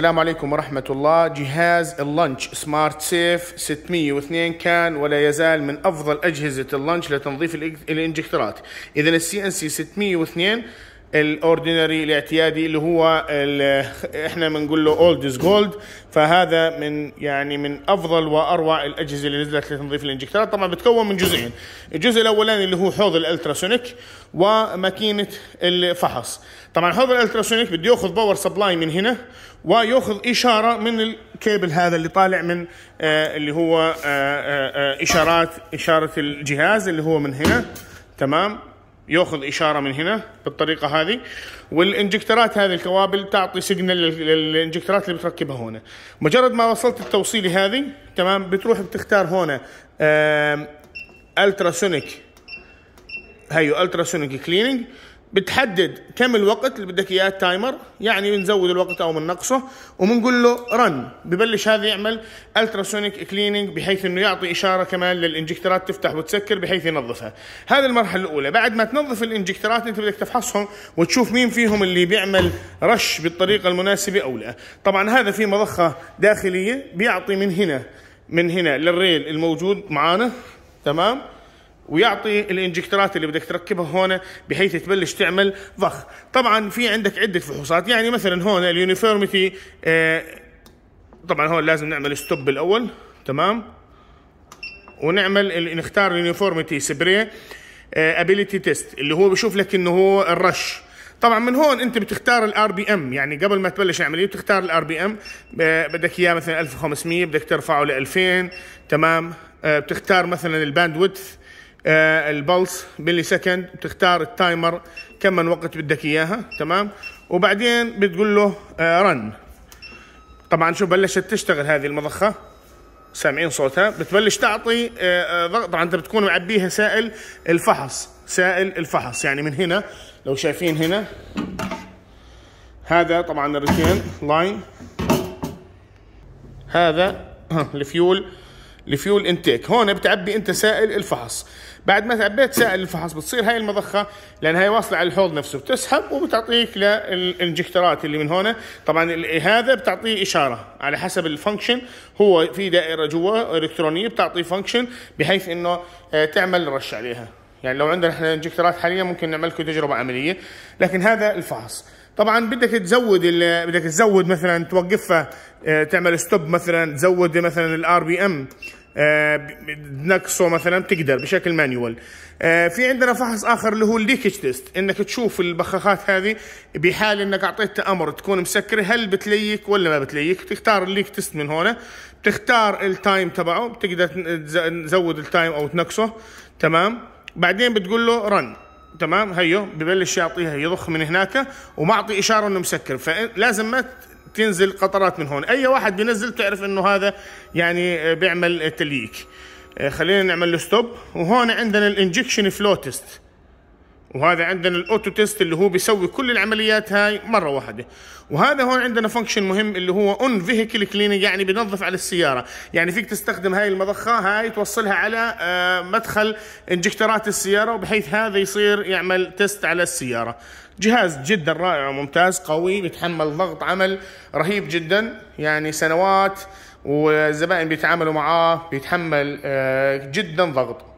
السلام عليكم ورحمة الله جهاز اللانش سمارت سيف 602 كان ولا يزال من أفضل أجهزة اللانش لتنظيف الإنجكترات إذا السي ان سي 602 الاوردينري الاعتيادي اللي هو احنا بنقول له اولد از جولد فهذا من يعني من افضل واروع الاجهزه اللي نزلت لتنظيف الانجكترات طبعا بتكون من جزئين الجزء الاولاني اللي هو حوض الالتراسونيك وماكينه الفحص طبعا حوض الالتراسونيك بده ياخذ باور سبلاي من هنا وياخذ اشاره من الكيبل هذا اللي طالع من آه، اللي هو آه، آه، اشارات اشاره الجهاز اللي هو من هنا تمام ياخذ اشاره من هنا بالطريقه هذه والانجكترات هذه الكوابل تعطي سيجنال للانجكترات اللي بتركبها هنا مجرد ما وصلت التوصيله هذه تمام بتروح بتختار هنا التراسونيك هيو التراسونيك كليننج بتحدد كم الوقت اللي بدك اياه التايمر يعني بنزود الوقت او بنقصه وبنقول له رن ببلش هذا يعمل التراسونيك كليننج بحيث انه يعطي اشاره كمان للانجكترات تفتح وتسكر بحيث ينظفها هذه المرحله الاولى بعد ما تنظف الانجكترات انت بدك تفحصهم وتشوف مين فيهم اللي بيعمل رش بالطريقه المناسبه او لا طبعا هذا في مضخه داخليه بيعطي من هنا من هنا للريل الموجود معانا تمام ويعطي الانجكترات اللي بدك تركبها هون بحيث تبلش تعمل ضخ طبعا في عندك عده فحوصات يعني مثلا هون اليونيفورميتي آه طبعا هون لازم نعمل ستوب الاول تمام ونعمل نختار اليونيفورميتي سبري ابيليتي آه، تيست اللي هو بشوف لك انه هو الرش طبعا من هون انت بتختار الار بي ام يعني قبل ما تبلش العمليه بتختار الار بي ام آه، بدك اياه مثلا 1500 بدك ترفعه ل 2000 تمام آه، بتختار مثلا الباند ويدث آه، البلس ملي سكند بتختار التايمر كم من وقت بدك اياها تمام وبعدين بتقول له رن آه، طبعا شو بلشت تشتغل هذه المضخه سامعين صوتها بتبلش تعطي آه، ضغط طبعا انت بتكون معبيها سائل الفحص سائل الفحص يعني من هنا لو شايفين هنا هذا طبعا الريتين لاين هذا الفيول الفيول انتيك هون بتعبي انت سائل الفحص بعد ما تعبيت سائل الفحص بتصير هاي المضخه لان هاي واصله على الحوض نفسه بتسحب وبتعطيك للانجكترات اللي من هون طبعا هذا بتعطيه اشاره على حسب الفانكشن هو في دائره جوا الكترونيه بتعطي فانكشن بحيث انه آه، تعمل رش عليها يعني لو عندنا احنا انجكترات حاليا ممكن نعمل لكم تجربه عمليه لكن هذا الفحص طبعا بدك تزود بدك تزود مثلا توقفها آه، تعمل ستوب مثلا تزود مثلا الار بي ام آه، تنقصه مثلا بتقدر بشكل مانيوال آه، في عندنا فحص اخر اللي هو الليكج تيست انك تشوف البخاخات هذه بحال انك اعطيتها امر تكون مسكره هل بتليك ولا ما بتليك بتختار الليك تيست من هون بتختار التايم تبعه بتقدر تزود التايم او تنقصه تمام بعدين بتقول له رن تمام هيو ببلش يعطيها يضخ من هناك ومعطي اشاره انه مسكر فلازم ما تنزل قطرات من هون اي واحد بينزل تعرف انه هذا يعني بيعمل تليك خلينا نعمل له ستوب وهون عندنا الانجكشن فلوتست وهذا عندنا الاوتو تيست اللي هو بيسوي كل العمليات هاي مره واحده وهذا هون عندنا فانكشن مهم اللي هو اون فيهيكل كليننج يعني بنظف على السياره يعني فيك تستخدم هاي المضخه هاي توصلها على آه، مدخل انجكتورات السياره وبحيث هذا يصير يعمل تيست على السياره جهاز جدا رائع وممتاز قوي بيتحمل ضغط عمل رهيب جدا يعني سنوات والزبائن بيتعاملوا معاه بيتحمل آه، جدا ضغط